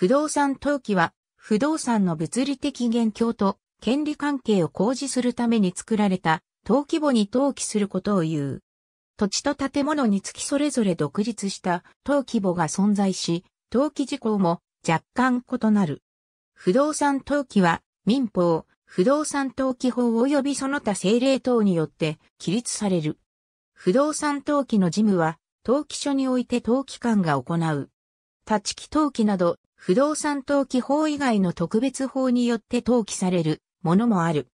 不動産登記は、不動産の物理的現況と権利関係を公示するために作られた、登記簿に登記することを言う。土地と建物につきそれぞれ独立した登記簿が存在し、登記事項も若干異なる。不動産登記は民法、不動産登記法及びその他政令等によって規律される。不動産登記の事務は登記書において登記官が行う。立ち木登記など不動産登記法以外の特別法によって登記されるものもある。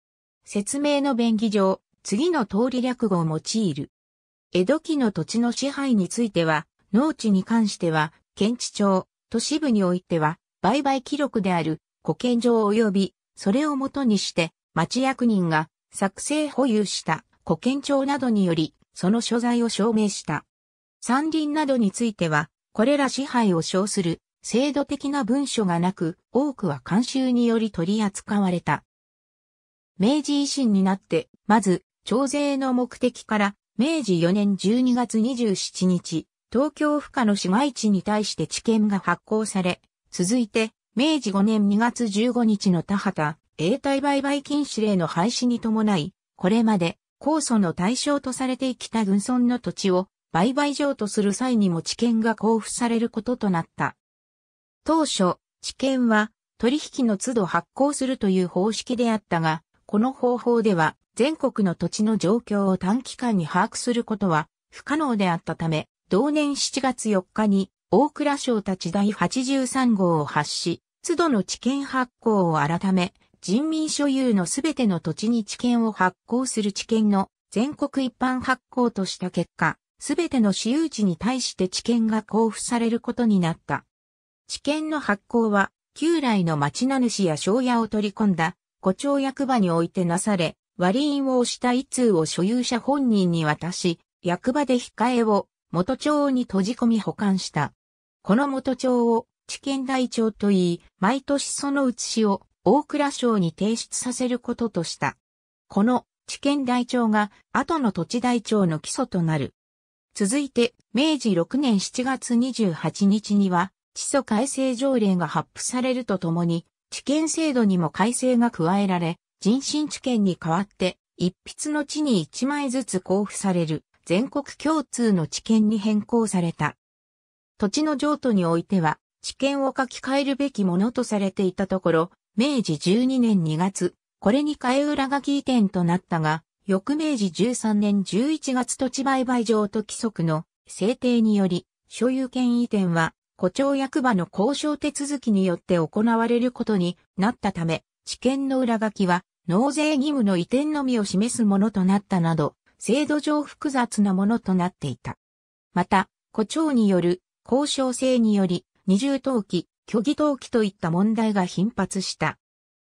説明の便宜上、次の通り略語を用いる。江戸期の土地の支配については、農地に関しては、県地庁、都市部においては、売買記録である、保建場及び、それをもとにして、町役人が作成保有した保建庁などにより、その所在を証明した。山林などについては、これら支配を称する制度的な文書がなく、多くは慣習により取り扱われた。明治維新になって、まず、徴税の目的から、明治4年12月27日、東京府下の市街地に対して知見が発行され、続いて、明治5年2月15日の田畑、永代売買禁止令の廃止に伴い、これまで、控訴の対象とされてきた軍村の土地を、売買上とする際にも知見が交付されることとなった。当初、知見は取引の都度発行するという方式であったが、この方法では全国の土地の状況を短期間に把握することは不可能であったため、同年7月4日に大蔵省立第83号を発し、都度の知見発行を改め、人民所有のすべての土地に知見を発行する知見の全国一般発行とした結果、すべての私有地に対して知見が交付されることになった。地権の発行は、旧来の町名主や商屋を取り込んだ、古町役場においてなされ、割引印を押した一通を所有者本人に渡し、役場で控えを元町に閉じ込み保管した。この元町を地見台帳といい、毎年その写しを大蔵省に提出させることとした。この地見台帳が後の土地台帳の基礎となる。続いて、明治6年7月28日には、地租改正条例が発布されるとともに、地権制度にも改正が加えられ、人身地権に代わって、一筆の地に一枚ずつ交付される全国共通の地権に変更された。土地の譲渡においては、地権を書き換えるべきものとされていたところ、明治12年2月、これに替え裏書き移転となったが、翌明治13年11月土地売買譲渡規則の制定により、所有権移転は古町役場の交渉手続きによって行われることになったため、知見の裏書きは納税義務の移転のみを示すものとなったなど、制度上複雑なものとなっていた。また、古町による交渉制により、二重登記、虚偽登記といった問題が頻発した。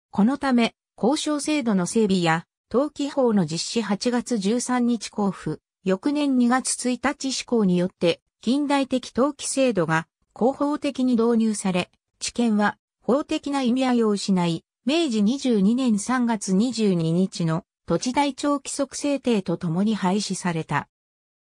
このため、交渉制度の整備や、登記法の実施8月13日交付、翌年2月1日施行によって、近代的登記制度が合法的に導入され、知見は法的な意味合いを失い、明治22年3月22日の土地台帳規則制定とともに廃止された。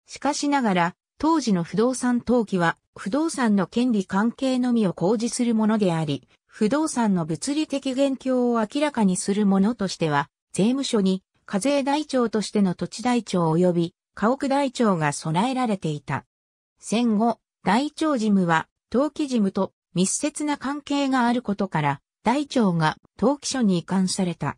しかしながら、当時の不動産登記は不動産の権利関係のみを公示するものであり、不動産の物理的現況を明らかにするものとしては、税務署に課税台帳としての土地台帳及び家屋台帳が備えられていた。戦後、台帳事務は登記事務と密接な関係があることから、大腸が登記所に移管された。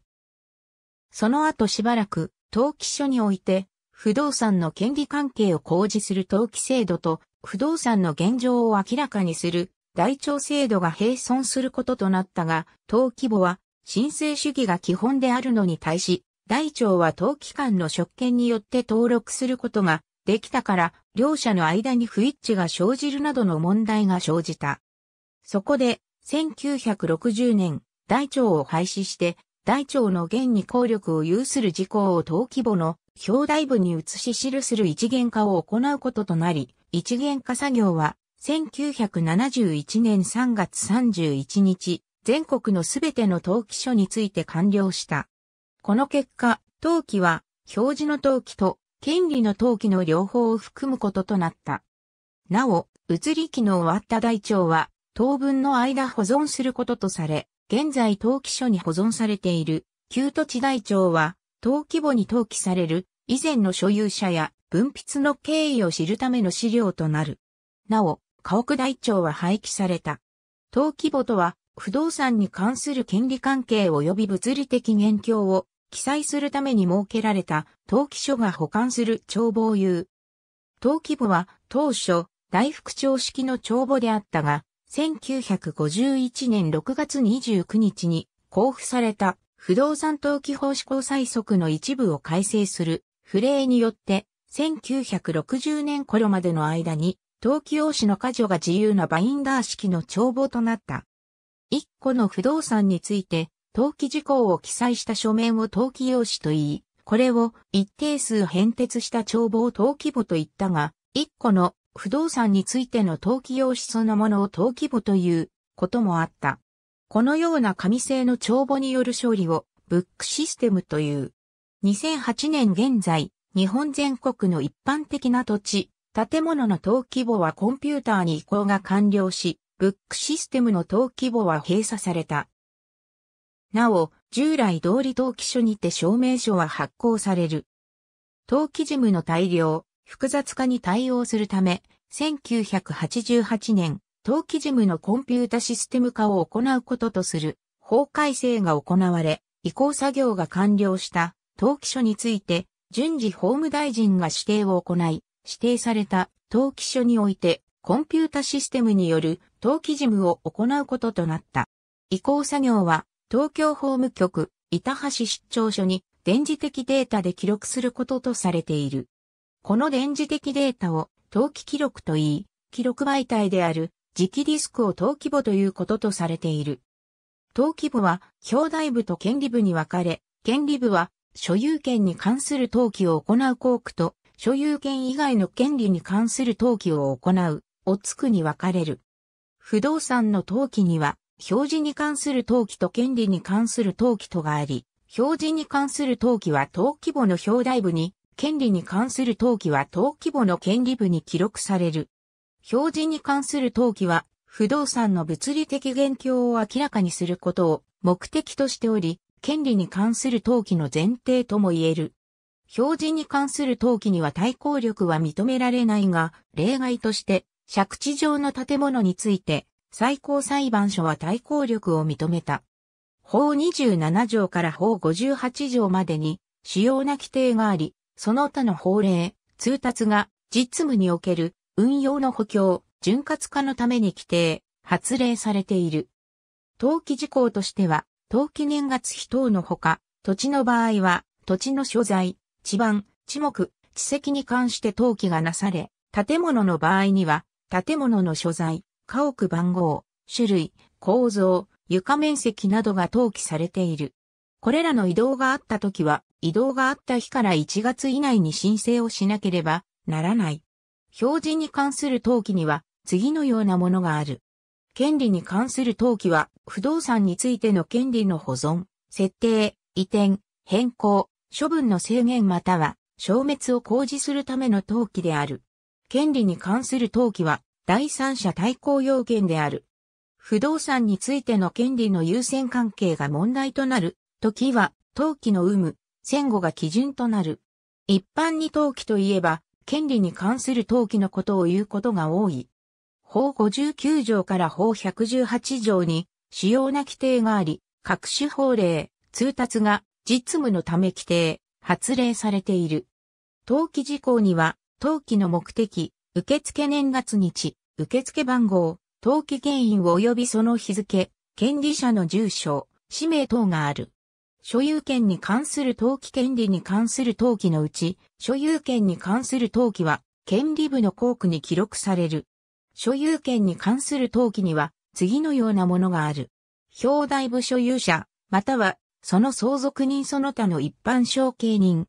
その後しばらく、登記所において、不動産の権利関係を公示する登記制度と、不動産の現状を明らかにする大腸制度が並存することとなったが、登記簿は申請主義が基本であるのに対し、大腸は登記官の職権によって登録することができたから、両者の間に不一致が生じるなどの問題が生じた。そこで、1960年、大腸を廃止して、大腸の現に効力を有する事項を等規模の表題部に移し記する一元化を行うこととなり、一元化作業は、1971年3月31日、全国のすべての登記書について完了した。この結果、登記は、表示の登記と権利の登記の両方を含むこととなった。なお、移り期の終わった台帳は、当分の間保存することとされ、現在登記書に保存されている、旧土地台帳は、登記簿に登記される、以前の所有者や分筆の経緯を知るための資料となる。なお、家屋台帳は廃棄された。登記簿とは、不動産に関する権利関係及び物理的現況を記載するために設けられた登記書が保管する帳簿を言う。登記簿は当初大副長式の帳簿であったが、1951年6月29日に交付された不動産登記法施行細則の一部を改正する不令によって、1960年頃までの間に、登記用紙の過剰が自由なバインダー式の帳簿となった。1個の不動産について、登記事項を記載した書面を登記用紙と言い、これを一定数変哲した帳簿を登記簿と言ったが、一個の不動産についての登記用紙そのものを登記簿ということもあった。このような紙製の帳簿による処理をブックシステムという。2008年現在、日本全国の一般的な土地、建物の登記簿はコンピューターに移行が完了し、ブックシステムの登記簿は閉鎖された。なお、従来通り登記書にて証明書は発行される。登記事務の大量、複雑化に対応するため、1988年、登記事務のコンピュータシステム化を行うこととする法改正が行われ、移行作業が完了した登記書について、順次法務大臣が指定を行い、指定された登記書において、コンピュータシステムによる登記事務を行うこととなった。移行作業は、東京法務局、板橋出張所に電磁的データで記録することとされている。この電磁的データを登記記録といい、記録媒体である磁気ディスクを登記簿ということとされている。登記簿は表題部と権利部に分かれ、権利部は所有権に関する登記を行う項区と所有権以外の権利に関する登記を行う、おつくに分かれる。不動産の登記には、表示に関する登記と権利に関する登記とがあり、表示に関する登記は登記簿の表題部に、権利に関する登記は登記簿の権利部に記録される。表示に関する登記は、不動産の物理的現況を明らかにすることを目的としており、権利に関する登記の前提とも言える。表示に関する登記には対抗力は認められないが、例外として、借地上の建物について、最高裁判所は対抗力を認めた。法27条から法58条までに主要な規定があり、その他の法令、通達が実務における運用の補強、潤滑化のために規定、発令されている。登記事項としては、登記年月日等のほか、土地の場合は、土地の所在、地盤、地目、地籍に関して登記がなされ、建物の場合には、建物の所在、家屋番号、種類、構造、床面積などが登記されている。これらの移動があった時は、移動があった日から1月以内に申請をしなければならない。表示に関する登記には、次のようなものがある。権利に関する登記は、不動産についての権利の保存、設定、移転、変更、処分の制限または、消滅を公示するための登記である。権利に関する登記は、第三者対抗要件である。不動産についての権利の優先関係が問題となる、時は、登記の有無、戦後が基準となる。一般に登記といえば、権利に関する登記のことを言うことが多い。法59条から法118条に、主要な規定があり、各種法令、通達が実務のため規定、発令されている。登記事項には、登記の目的、受付年月日、受付番号、登記原因及びその日付、権利者の住所、氏名等がある。所有権に関する登記権利に関する登記のうち、所有権に関する登記は、権利部の項区に記録される。所有権に関する登記には、次のようなものがある。表題部所有者、または、その相続人その他の一般承継人。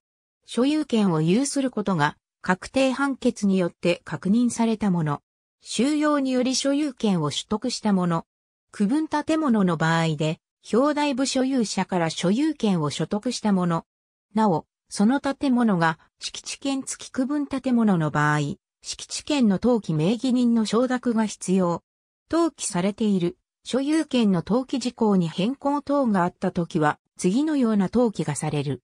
所有権を有することが確定判決によって確認されたもの、収容により所有権を取得したもの、区分建物の場合で、表題部所有者から所有権を所得したもの。なお、その建物が敷地権付き区分建物の場合、敷地権の登記名義人の承諾が必要。登記されている所有権の登記事項に変更等があったときは、次のような登記がされる。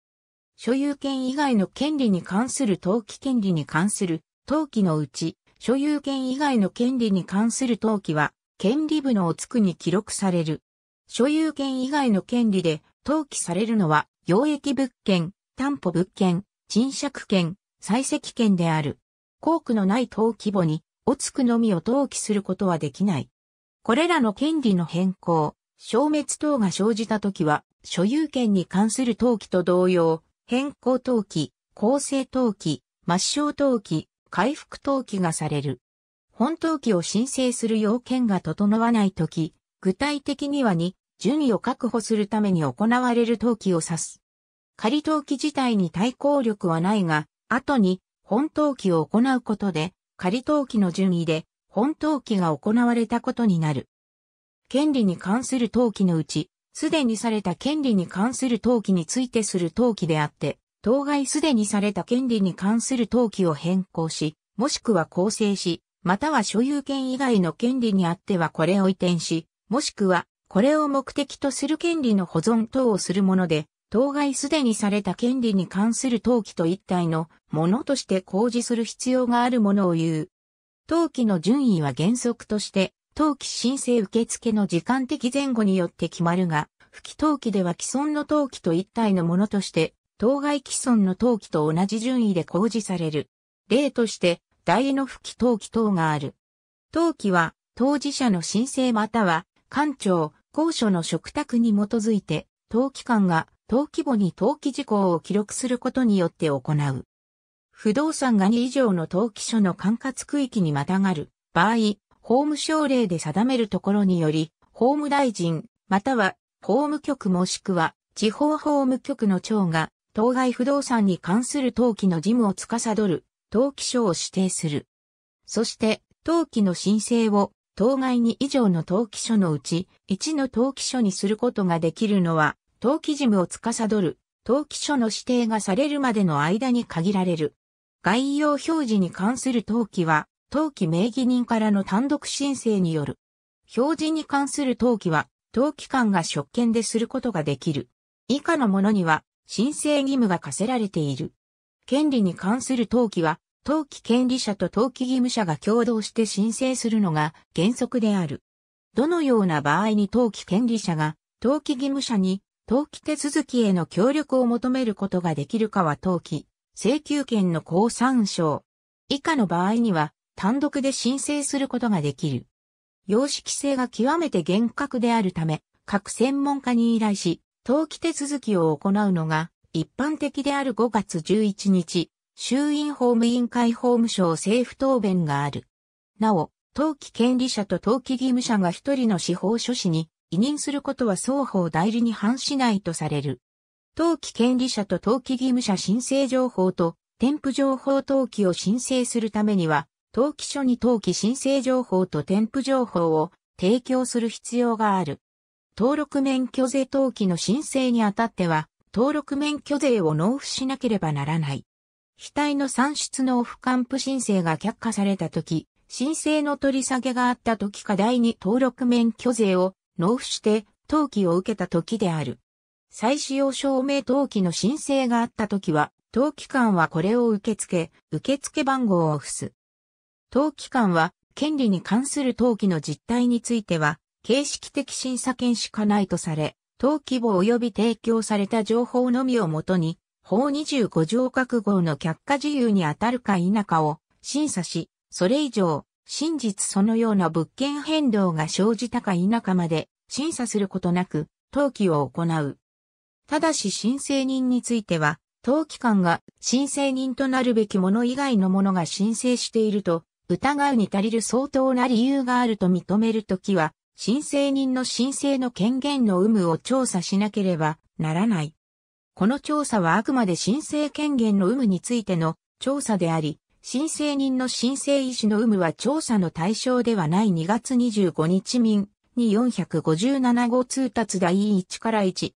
所有権以外の権利に関する登記権利に関する登記のうち、所有権以外の権利に関する登記は、権利部のおつくに記録される。所有権以外の権利で登記されるのは、溶益物件、担保物件、賃借権、採石権である。工区のない登記簿に、おつくのみを登記することはできない。これらの権利の変更、消滅等が生じたときは、所有権に関する登記と同様、変更投機、構成投機、抹消投機、回復投機がされる。本投機を申請する要件が整わないとき、具体的には2、順位を確保するために行われる投機を指す。仮投機自体に対抗力はないが、後に本投機を行うことで、仮投機の順位で本投機が行われたことになる。権利に関する投機のうち、すでにされた権利に関する登記についてする登記であって、当該すでにされた権利に関する登記を変更し、もしくは構成し、または所有権以外の権利にあってはこれを移転し、もしくはこれを目的とする権利の保存等をするもので、当該すでにされた権利に関する登記と一体のものとして公示する必要があるものを言う。登記の順位は原則として、登記申請受付の時間的前後によって決まるが、不記登記では既存の登記と一体のものとして、当該既存の登記と同じ順位で公示される。例として、代の不記登記等がある。登記は、当事者の申請または、官庁、公所の嘱託に基づいて、登記官が登記簿に登記事項を記録することによって行う。不動産が2以上の登記所の管轄区域にまたがる場合、法務省令で定めるところにより、法務大臣、または法務局もしくは地方法務局の長が、当該不動産に関する登記の事務を司る、登記書を指定する。そして、登記の申請を、当該2以上の登記書のうち、1の登記書にすることができるのは、登記事務を司る、登記書の指定がされるまでの間に限られる。概要表示に関する登記は、登記名義人からの単独申請による。表示に関する登記は、登記官が職権ですることができる。以下のものには、申請義務が課せられている。権利に関する登記は、登記権利者と登記義務者が共同して申請するのが原則である。どのような場合に登記権利者が登記義務者に登記手続きへの協力を求めることができるかは登記、請求権の交参照。以下の場合には単独で申請することができる。様式性が極めて厳格であるため、各専門家に依頼し、登記手続きを行うのが一般的である5月11日、衆院法務委員会法務省政府答弁がある。なお、登記権利者と登記義務者が一人の司法書士に委任することは双方代理に反しないとされる。登記権利者と登記義務者申請情報と添付情報登記を申請するためには、登記書に登記申請情報と添付情報を提供する必要がある。登録免許税登記の申請にあたっては、登録免許税を納付しなければならない。額の算出納付還付申請が却下されたとき、申請の取り下げがあったとき課題に登録免許税を納付して登記を受けたときである。再使用証明登記の申請があったときは、登記官はこれを受け付け、受付番号を付す。登記官は、権利に関する登記の実態については、形式的審査権しかないとされ、登記簿及び提供された情報のみをもとに、法25条各号の却下自由に当たるか否かを審査し、それ以上、真実そのような物件変動が生じたか否かまで審査することなく、登記を行う。ただし申請人については、登記官が申請人となるべきもの以外のものが申請していると疑うに足りる相当な理由があると認めるときは、申請人の申請の権限の有無を調査しなければならない。この調査はあくまで申請権限の有無についての調査であり、申請人の申請意思の有無は調査の対象ではない2月25日民に457号通達第1から1。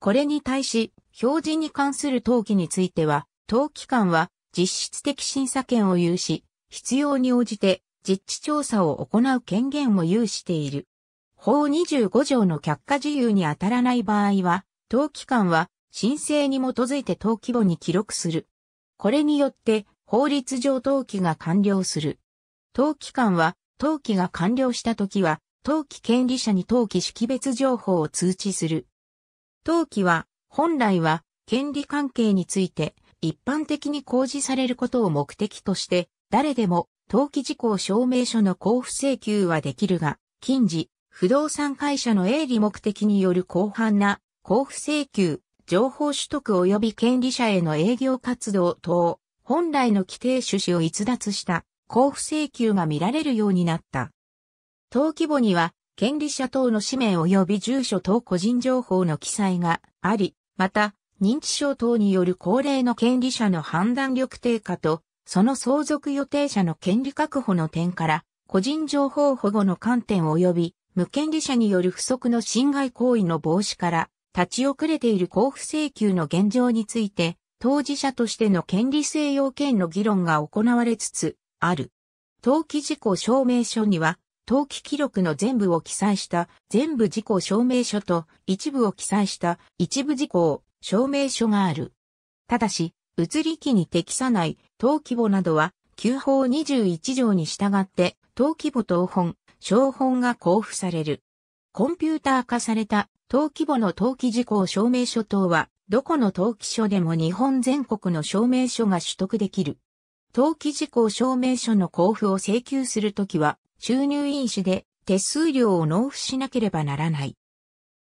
これに対し、表示に関する登記については、登記官は実質的審査権を有し、必要に応じて実地調査を行う権限を有している。法25条の却下事由に当たらない場合は、登記官は申請に基づいて登記簿に記録する。これによって法律上登記が完了する。登記官は登記が完了した時は、登記権利者に登記識別情報を通知する。登記は本来は権利関係について一般的に公示されることを目的として誰でも登記事項証明書の交付請求はできるが、近似、不動産会社の営利目的による広範な交付請求、情報取得及び権利者への営業活動等、本来の規定趣旨を逸脱した交付請求が見られるようになった。登記簿には、権利者等の氏名及び住所等個人情報の記載があり、また、認知症等による高齢の権利者の判断力低下とその相続予定者の権利確保の点から、個人情報保護の観点及び、無権利者による不足の侵害行為の防止から、立ち遅れている交付請求の現状について、当事者としての権利性要件の議論が行われつつある。登記事項証明書には、登記記録の全部を記載した全部事項証明書と一部を記載した一部事項証明書がある。ただし、移り期に適さない登記簿などは、旧法21条に従って、登記簿等本、小本が交付される。コンピューター化された登記簿の登記事項証明書等は、どこの登記書でも日本全国の証明書が取得できる。登記事項証明書の交付を請求するときは、収入印紙で手数料を納付しなければならない。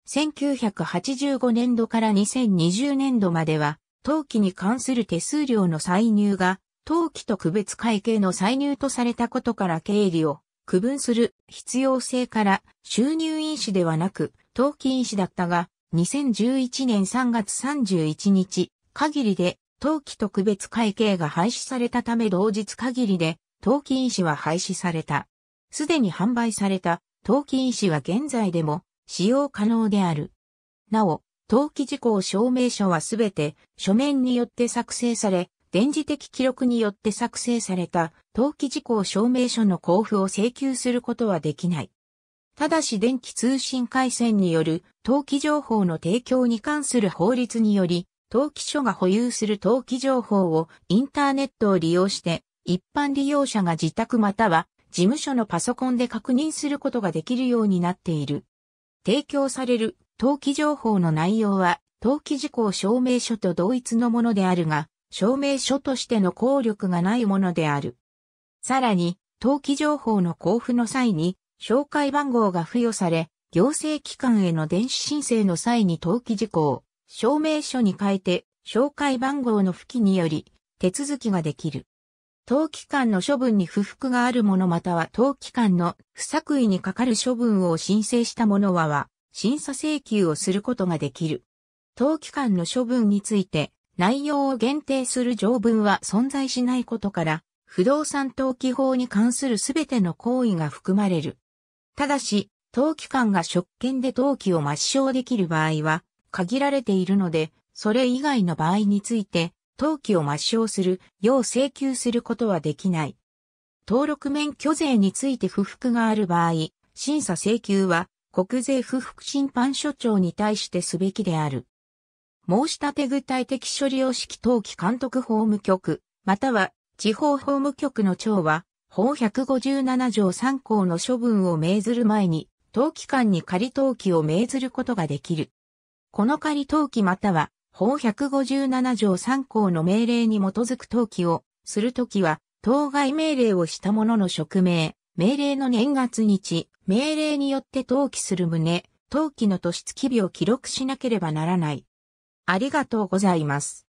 1985年度から2020年度までは、登記に関する手数料の歳入が、登記と区別会計の歳入とされたことから経理を区分する必要性から収入因子ではなく登記因子だったが、2011年3月31日限りで登記と区別会計が廃止されたため同日限りで登記因子は廃止された。すでに販売された登記因子は現在でも使用可能である。なお、登記事項証明書はすべて書面によって作成され、電磁的記録によって作成された登記事項証明書の交付を請求することはできない。ただし電気通信回線による登記情報の提供に関する法律により、登記書が保有する登記情報をインターネットを利用して一般利用者が自宅または事務所のパソコンで確認することができるようになっている。提供される登記情報の内容は、登記事項証明書と同一のものであるが、証明書としての効力がないものである。さらに、登記情報の交付の際に、紹介番号が付与され、行政機関への電子申請の際に登記事項、証明書に変えて、紹介番号の付記により、手続きができる。登機関の処分に不服があるものまたは登機関の不作為にかかる処分を申請した者はは、審査請求をすることができる。当期間の処分について内容を限定する条文は存在しないことから、不動産登記法に関するすべての行為が含まれる。ただし、登記官が職権で登記を抹消できる場合は、限られているので、それ以外の場合について、登記を抹消する、要請求することはできない。登録免許税について不服がある場合、審査請求は国税不服審判所長に対してすべきである。申し立て具体的処理様式登記監督法務局、または地方法務局の長は、法157条3項の処分を命ずる前に、登記官に仮登記を命ずることができる。この仮登記または、法157条3項の命令に基づく登記をするときは、当該命令をした者の職名、命令の年月日、命令によって登記する旨、登記の年月日を記録しなければならない。ありがとうございます。